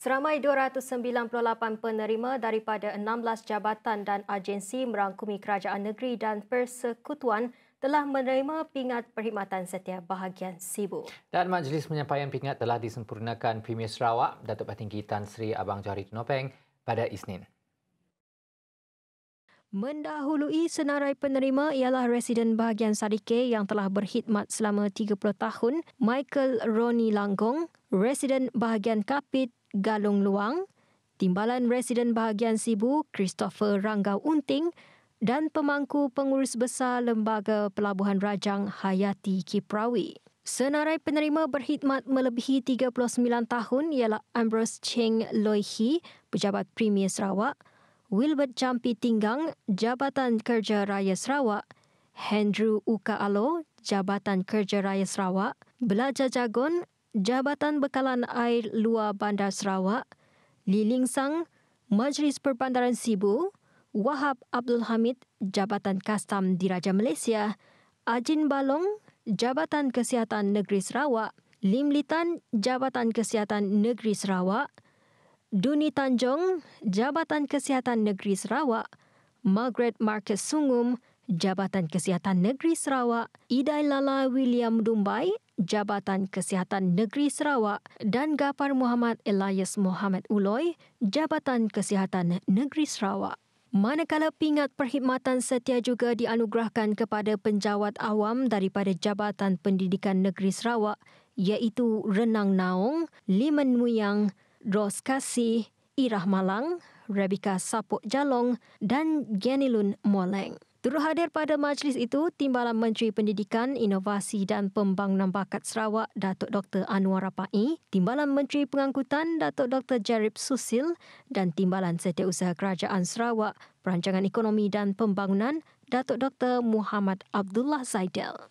Seramai 298 penerima daripada 16 jabatan dan agensi merangkumi kerajaan negeri dan persekutuan telah menerima pingat perkhidmatan setia bahagian Sibu. Dan majlis penyampaian pingat telah disempurnakan Premier Sarawak, Datuk Patinggi Tan Sri Abang Johari Tunopeng pada Isnin. Mendahului senarai penerima ialah residen bahagian Sarike yang telah berkhidmat selama 30 tahun, Michael Roni Langgong, residen bahagian Kapit Galung Luang, Timbalan Residen Bahagian Sibu Christopher Rangga Unting dan pemangku pengurus besar Lembaga Pelabuhan Rajang Hayati Kiprawi. Senarai penerima berkhidmat melebihi 39 tahun ialah Ambrose Cheng Loi Hi, Pejabat Premier Sarawak, Wilbert Jampi Tinggang, Jabatan Kerja Raya Sarawak, Andrew Uka Alo, Jabatan Kerja Raya Sarawak, Belajar Jagon, Jabatan Bekalan Air Luar Bandar Sarawak, Liling Sang, Majlis Perbandaran Sibu, Wahab Abdul Hamid, Jabatan Kastam Diraja Malaysia, Ajin Balong, Jabatan Kesihatan Negeri Sarawak, Lim Litan, Jabatan Kesihatan Negeri Sarawak, Duni Tanjong, Jabatan Kesihatan Negeri Sarawak, Margaret Marcus Sungum, Jabatan Kesihatan Negeri Sarawak, Idai Lala William Dumbai, Jabatan Kesihatan Negeri Sarawak dan Gapar Muhammad Elias Muhammad Uloi, Jabatan Kesihatan Negeri Sarawak. Manakala pingat perkhidmatan setia juga dianugerahkan kepada penjawat awam daripada Jabatan Pendidikan Negeri Sarawak iaitu Renang Naung, Liman Muyang, Ros Kasih, Irah Malang, Rebika Sapuk Jalong dan Genilun Moleng. Turut hadir pada majlis itu, Timbalan Menteri Pendidikan, Inovasi dan Pembangunan Bakat Sarawak, Datuk Dr. Anwar Rapai, Timbalan Menteri Pengangkutan, Datuk Dr. Jarib Susil dan Timbalan Setiausaha Kerajaan Sarawak, Perancangan Ekonomi dan Pembangunan, Datuk Dr. Muhammad Abdullah Zaidel.